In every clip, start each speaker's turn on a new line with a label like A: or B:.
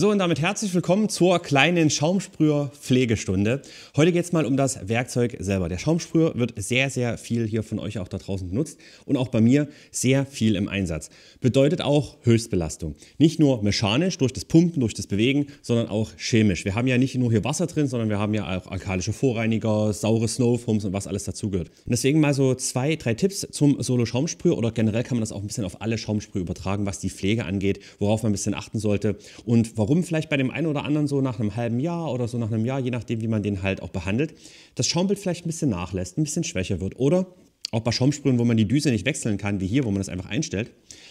A: So und damit herzlich willkommen zur kleinen Schaumsprüher-Pflegestunde. Heute geht es mal um das Werkzeug selber. Der Schaumsprüher wird sehr, sehr viel hier von euch auch da draußen genutzt und auch bei mir sehr viel im Einsatz. Bedeutet auch Höchstbelastung. Nicht nur mechanisch durch das Pumpen, durch das Bewegen, sondern auch chemisch. Wir haben ja nicht nur hier Wasser drin, sondern wir haben ja auch alkalische Vorreiniger, saure Snowfoams und was alles dazugehört. deswegen mal so zwei, drei Tipps zum Solo-Schaumsprüher oder generell kann man das auch ein bisschen auf alle Schaumsprüher übertragen, was die Pflege angeht, worauf man ein bisschen achten sollte und warum Warum vielleicht bei dem einen oder anderen so nach einem halben Jahr oder so nach einem Jahr, je nachdem, wie man den halt auch behandelt, das Schaumbild vielleicht ein bisschen nachlässt, ein bisschen schwächer wird oder auch bei Schaumsprühen, wo man die Düse nicht wechseln kann, wie hier, wo man das einfach einstellt.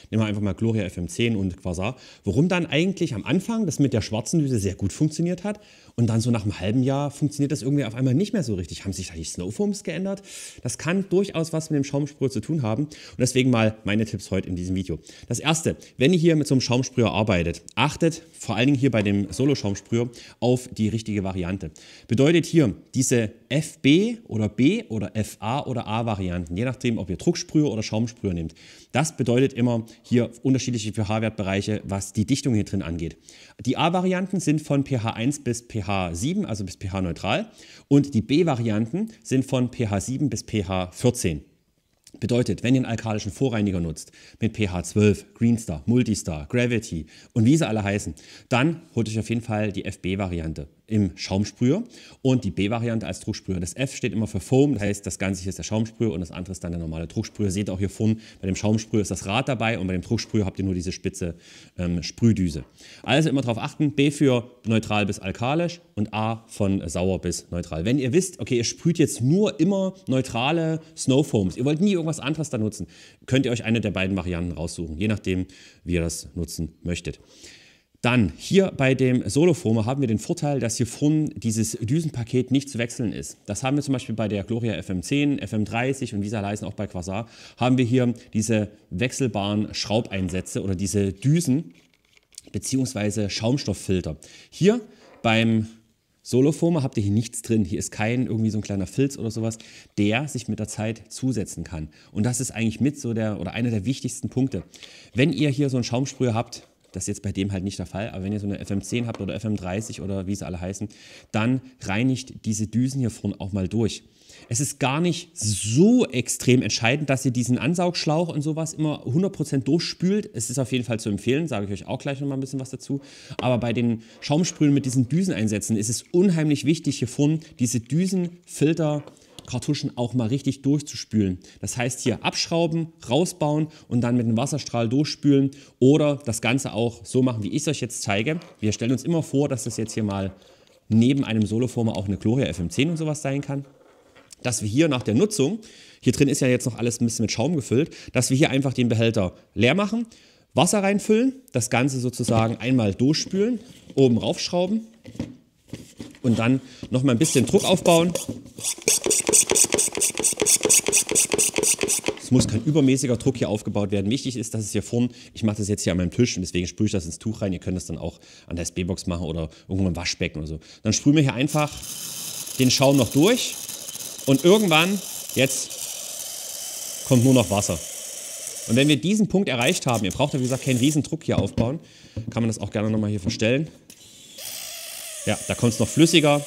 A: Nehmen wir einfach mal Gloria FM10 und Quasar. Warum dann eigentlich am Anfang das mit der schwarzen Düse sehr gut funktioniert hat und dann so nach einem halben Jahr funktioniert das irgendwie auf einmal nicht mehr so richtig. Haben sich da die Snowfoams geändert? Das kann durchaus was mit dem Schaumsprüher zu tun haben und deswegen mal meine Tipps heute in diesem Video. Das erste, wenn ihr hier mit so einem Schaumsprüher arbeitet, achtet vor allen Dingen hier bei dem Solo-Schaumsprüher auf die richtige Variante. Bedeutet hier diese FB oder B oder FA oder A-Variante Varianten, je nachdem, ob ihr Drucksprüher oder Schaumsprüher nehmt. Das bedeutet immer hier unterschiedliche pH-Wertbereiche, was die Dichtung hier drin angeht. Die A-Varianten sind von pH 1 bis pH 7, also bis pH neutral. Und die B-Varianten sind von pH 7 bis pH 14. Bedeutet, wenn ihr einen alkalischen Vorreiniger nutzt, mit pH 12, Greenstar, Multistar, Gravity und wie sie alle heißen, dann holt euch auf jeden Fall die FB-Variante im Schaumsprüher und die B-Variante als Drucksprüher. Das F steht immer für Foam, das heißt, das Ganze hier ist der Schaumsprüher und das andere ist dann der normale Drucksprüher. Seht ihr auch hier vorne, bei dem Schaumsprüher ist das Rad dabei und bei dem Drucksprüher habt ihr nur diese spitze ähm, Sprühdüse. Also immer darauf achten, B für neutral bis alkalisch und A von sauer bis neutral. Wenn ihr wisst, okay, ihr sprüht jetzt nur immer neutrale Snowfoams, ihr wollt nie irgendwas anderes da nutzen, könnt ihr euch eine der beiden Varianten raussuchen, je nachdem, wie ihr das nutzen möchtet. Dann hier bei dem Soloformer haben wir den Vorteil, dass hier vorne dieses Düsenpaket nicht zu wechseln ist. Das haben wir zum Beispiel bei der Gloria FM10, FM30 und wie sie heißen, auch bei Quasar, haben wir hier diese wechselbaren Schraubeinsätze oder diese Düsen bzw. Schaumstofffilter. Hier beim Soloformer habt ihr hier nichts drin. Hier ist kein irgendwie so ein kleiner Filz oder sowas, der sich mit der Zeit zusetzen kann. Und das ist eigentlich mit so der oder einer der wichtigsten Punkte. Wenn ihr hier so einen Schaumsprüher habt, das ist jetzt bei dem halt nicht der Fall. Aber wenn ihr so eine FM10 habt oder FM30 oder wie sie alle heißen, dann reinigt diese Düsen hier vorne auch mal durch. Es ist gar nicht so extrem entscheidend, dass ihr diesen Ansaugschlauch und sowas immer 100% durchspült. Es ist auf jeden Fall zu empfehlen, sage ich euch auch gleich noch mal ein bisschen was dazu. Aber bei den Schaumsprühen mit diesen Düseneinsätzen ist es unheimlich wichtig, hier vorne diese Düsenfilter zu Kartuschen auch mal richtig durchzuspülen. Das heißt hier abschrauben, rausbauen und dann mit einem Wasserstrahl durchspülen oder das Ganze auch so machen, wie ich es euch jetzt zeige. Wir stellen uns immer vor, dass das jetzt hier mal neben einem Soloformer auch eine Gloria FM10 und sowas sein kann dass wir hier nach der Nutzung, hier drin ist ja jetzt noch alles ein bisschen mit Schaum gefüllt, dass wir hier einfach den Behälter leer machen, Wasser reinfüllen, das Ganze sozusagen einmal durchspülen, oben raufschrauben und dann nochmal ein bisschen Druck aufbauen Es muss kein übermäßiger Druck hier aufgebaut werden. Wichtig ist, dass es hier vorne, ich mache das jetzt hier an meinem Tisch und deswegen sprühe ich das ins Tuch rein. Ihr könnt das dann auch an der SB-Box machen oder irgendwo im Waschbecken oder so. Dann sprühen wir hier einfach den Schaum noch durch und irgendwann, jetzt kommt nur noch Wasser. Und wenn wir diesen Punkt erreicht haben, ihr braucht ja wie gesagt keinen riesen Druck hier aufbauen, kann man das auch gerne nochmal hier verstellen. Ja, da kommt es noch flüssiger.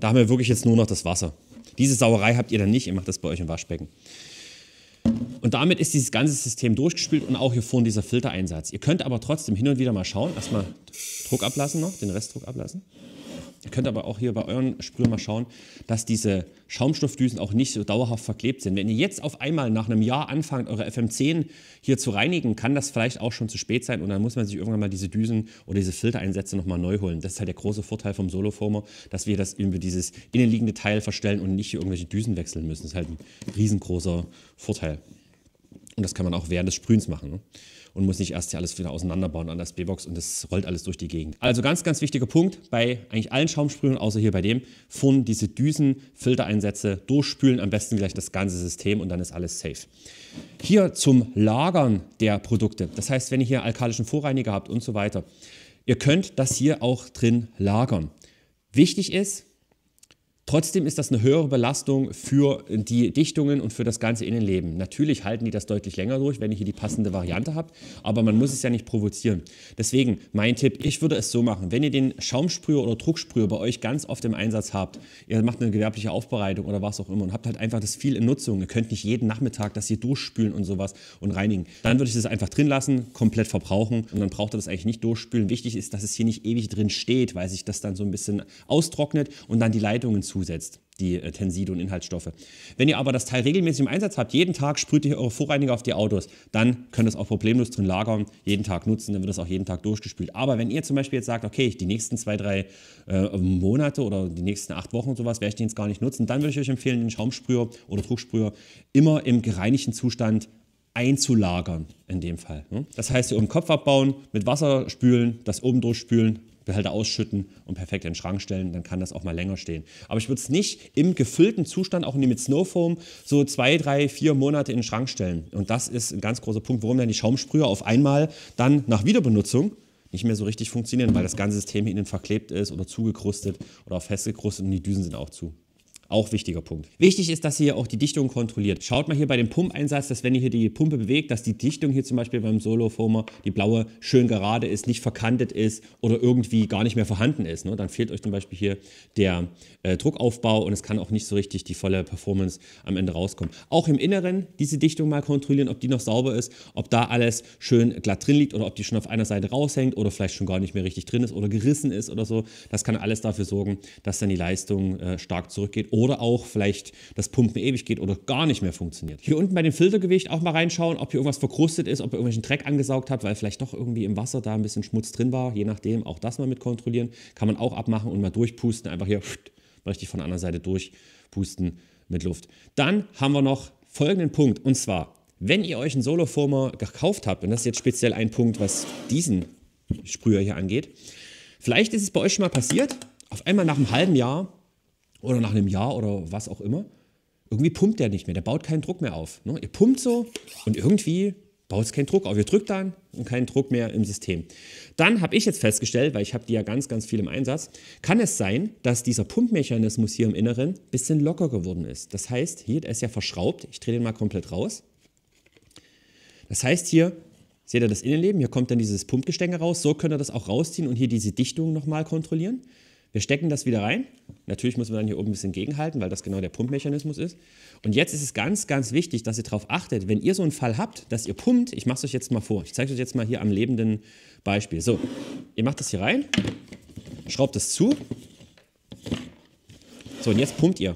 A: Da haben wir wirklich jetzt nur noch das Wasser. Diese Sauerei habt ihr dann nicht, ihr macht das bei euch im Waschbecken. Und damit ist dieses ganze System durchgespielt und auch hier vorne dieser Filtereinsatz. Ihr könnt aber trotzdem hin und wieder mal schauen. Erstmal Druck ablassen noch, den Restdruck ablassen. Ihr könnt aber auch hier bei euren Sprühen mal schauen, dass diese Schaumstoffdüsen auch nicht so dauerhaft verklebt sind. Wenn ihr jetzt auf einmal nach einem Jahr anfangt, eure FM10 hier zu reinigen, kann das vielleicht auch schon zu spät sein und dann muss man sich irgendwann mal diese Düsen oder diese Filtereinsätze nochmal neu holen. Das ist halt der große Vorteil vom Soloformer, dass wir das über dieses innenliegende Teil verstellen und nicht hier irgendwelche Düsen wechseln müssen. Das ist halt ein riesengroßer Vorteil. Und das kann man auch während des Sprühens machen. Ne? und muss nicht erst hier alles wieder auseinanderbauen an das B-Box und das rollt alles durch die Gegend. Also ganz, ganz wichtiger Punkt bei eigentlich allen Schaumsprühen, außer hier bei dem, vorn diese Düsen, Filtereinsätze durchspülen, am besten gleich das ganze System und dann ist alles safe. Hier zum Lagern der Produkte, das heißt, wenn ihr hier alkalischen Vorreiniger habt und so weiter, ihr könnt das hier auch drin lagern. Wichtig ist, Trotzdem ist das eine höhere Belastung für die Dichtungen und für das ganze Innenleben. Natürlich halten die das deutlich länger durch, wenn ihr hier die passende Variante habt, aber man muss es ja nicht provozieren. Deswegen mein Tipp, ich würde es so machen, wenn ihr den Schaumsprüher oder Drucksprüher bei euch ganz oft im Einsatz habt, ihr macht eine gewerbliche Aufbereitung oder was auch immer und habt halt einfach das viel in Nutzung, ihr könnt nicht jeden Nachmittag das hier durchspülen und sowas und reinigen, dann würde ich das einfach drin lassen, komplett verbrauchen und dann braucht ihr das eigentlich nicht durchspülen. Wichtig ist, dass es hier nicht ewig drin steht, weil sich das dann so ein bisschen austrocknet und dann die Leitungen zu zusetzt, die äh, Tenside und Inhaltsstoffe. Wenn ihr aber das Teil regelmäßig im Einsatz habt, jeden Tag sprüht ihr eure Vorreiniger auf die Autos, dann könnt ihr es auch problemlos drin lagern, jeden Tag nutzen, dann wird es auch jeden Tag durchgespült. Aber wenn ihr zum Beispiel jetzt sagt, okay, die nächsten zwei, drei äh, Monate oder die nächsten acht Wochen und sowas werde ich den jetzt gar nicht nutzen, dann würde ich euch empfehlen, den Schaumsprüher oder Drucksprüher immer im gereinigten Zustand einzulagern in dem Fall. Ne? Das heißt, ihr oben Kopf abbauen, mit Wasser spülen, das oben durchspülen, Behälter ausschütten und perfekt in den Schrank stellen, dann kann das auch mal länger stehen. Aber ich würde es nicht im gefüllten Zustand, auch mit Snowfoam, so zwei, drei, vier Monate in den Schrank stellen. Und das ist ein ganz großer Punkt, warum dann die Schaumsprühe auf einmal dann nach Wiederbenutzung nicht mehr so richtig funktionieren, weil das ganze System innen verklebt ist oder zugekrustet oder festgekrustet und die Düsen sind auch zu. Auch wichtiger Punkt. Wichtig ist, dass ihr auch die Dichtung kontrolliert. Schaut mal hier bei dem Pumpeinsatz, dass wenn ihr hier die Pumpe bewegt, dass die Dichtung hier zum Beispiel beim Solo-Foamer, die blaue, schön gerade ist, nicht verkantet ist oder irgendwie gar nicht mehr vorhanden ist. Ne? Dann fehlt euch zum Beispiel hier der äh, Druckaufbau und es kann auch nicht so richtig die volle Performance am Ende rauskommen. Auch im Inneren diese Dichtung mal kontrollieren, ob die noch sauber ist, ob da alles schön glatt drin liegt oder ob die schon auf einer Seite raushängt oder vielleicht schon gar nicht mehr richtig drin ist oder gerissen ist oder so. Das kann alles dafür sorgen, dass dann die Leistung äh, stark zurückgeht oder auch vielleicht das Pumpen ewig geht oder gar nicht mehr funktioniert. Hier unten bei dem Filtergewicht auch mal reinschauen, ob hier irgendwas verkrustet ist, ob ihr irgendwelchen Dreck angesaugt habt, weil vielleicht doch irgendwie im Wasser da ein bisschen Schmutz drin war, je nachdem, auch das mal mit kontrollieren. Kann man auch abmachen und mal durchpusten, einfach hier richtig von der anderen Seite durchpusten mit Luft. Dann haben wir noch folgenden Punkt und zwar, wenn ihr euch einen Soloformer gekauft habt, und das ist jetzt speziell ein Punkt, was diesen Sprüher hier angeht, vielleicht ist es bei euch schon mal passiert, auf einmal nach einem halben Jahr oder nach einem Jahr oder was auch immer, irgendwie pumpt der nicht mehr, der baut keinen Druck mehr auf. Ne? Ihr pumpt so und irgendwie baut es keinen Druck auf. Ihr drückt dann und keinen Druck mehr im System. Dann habe ich jetzt festgestellt, weil ich habe die ja ganz, ganz viel im Einsatz, kann es sein, dass dieser Pumpmechanismus hier im Inneren ein bisschen locker geworden ist. Das heißt, hier der ist ja verschraubt. Ich drehe den mal komplett raus. Das heißt hier, seht ihr das Innenleben, hier kommt dann dieses Pumpgestänge raus. So könnt ihr das auch rausziehen und hier diese Dichtung nochmal kontrollieren. Wir stecken das wieder rein. Natürlich muss man dann hier oben ein bisschen gegenhalten, weil das genau der Pumpmechanismus ist. Und jetzt ist es ganz, ganz wichtig, dass ihr darauf achtet, wenn ihr so einen Fall habt, dass ihr pumpt. Ich mache es euch jetzt mal vor. Ich zeige es euch jetzt mal hier am lebenden Beispiel. So, ihr macht das hier rein, schraubt es zu. So, und jetzt pumpt ihr.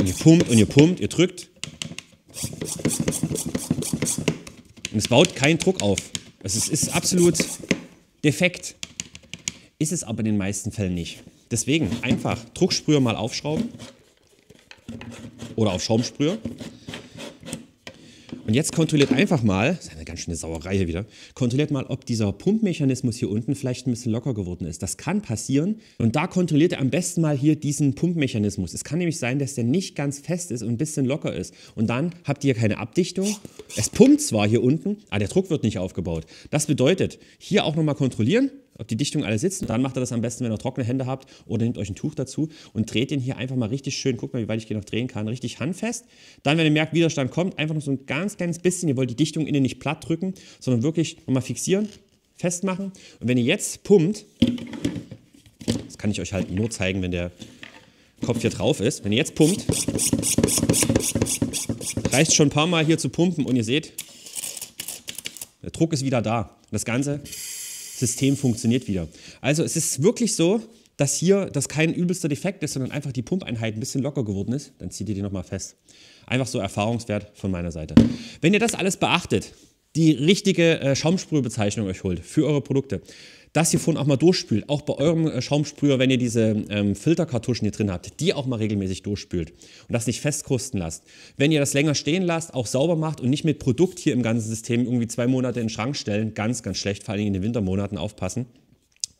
A: Und ihr pumpt und ihr pumpt, ihr drückt. Und es baut keinen Druck auf. Es ist, ist absolut defekt. Ist es aber in den meisten Fällen nicht. Deswegen einfach Drucksprüher mal aufschrauben oder auf Schaumsprüher. Und jetzt kontrolliert einfach mal, das ist eine ganz schöne Sauerei hier wieder, kontrolliert mal, ob dieser Pumpmechanismus hier unten vielleicht ein bisschen locker geworden ist. Das kann passieren. Und da kontrolliert ihr am besten mal hier diesen Pumpmechanismus. Es kann nämlich sein, dass der nicht ganz fest ist und ein bisschen locker ist. Und dann habt ihr keine Abdichtung. Es pumpt zwar hier unten, aber der Druck wird nicht aufgebaut. Das bedeutet, hier auch nochmal kontrollieren, ob die Dichtungen alle sitzen. dann macht ihr das am besten, wenn ihr trockene Hände habt oder nehmt euch ein Tuch dazu und dreht den hier einfach mal richtig schön. Guckt mal, wie weit ich hier noch drehen kann. Richtig handfest. Dann, wenn ihr merkt, Widerstand kommt, einfach noch so ein ganz kleines bisschen. Ihr wollt die Dichtung innen nicht platt drücken, sondern wirklich nochmal fixieren, festmachen. Und wenn ihr jetzt pumpt, das kann ich euch halt nur zeigen, wenn der Kopf hier drauf ist. Wenn ihr jetzt pumpt, reicht schon ein paar Mal hier zu pumpen und ihr seht, der Druck ist wieder da. Das Ganze System funktioniert wieder. Also es ist wirklich so, dass hier das kein übelster Defekt ist, sondern einfach die Pumpeinheit ein bisschen locker geworden ist, dann zieht ihr die nochmal fest. Einfach so Erfahrungswert von meiner Seite. Wenn ihr das alles beachtet, die richtige äh, Schaumsprühbezeichnung euch holt für eure Produkte, das hier vorne auch mal durchspült. Auch bei eurem äh, Schaumsprüher, wenn ihr diese ähm, Filterkartuschen hier drin habt, die auch mal regelmäßig durchspült und das nicht festkrusten lasst. Wenn ihr das länger stehen lasst, auch sauber macht und nicht mit Produkt hier im ganzen System irgendwie zwei Monate in den Schrank stellen, ganz, ganz schlecht, vor allem in den Wintermonaten aufpassen.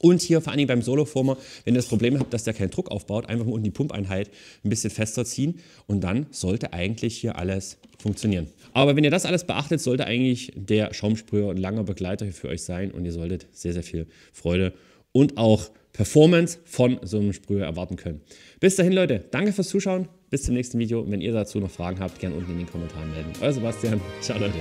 A: Und hier vor allem beim Soloformer, wenn ihr das Problem habt, dass der keinen Druck aufbaut, einfach mal unten die Pumpeinheit ein bisschen fester ziehen und dann sollte eigentlich hier alles funktionieren. Aber wenn ihr das alles beachtet, sollte eigentlich der Schaumsprüher ein langer Begleiter für euch sein und ihr solltet sehr, sehr viel Freude und auch Performance von so einem Sprüher erwarten können. Bis dahin, Leute, danke fürs Zuschauen. Bis zum nächsten Video. wenn ihr dazu noch Fragen habt, gerne unten in den Kommentaren melden. Euer Sebastian. Ciao, Leute.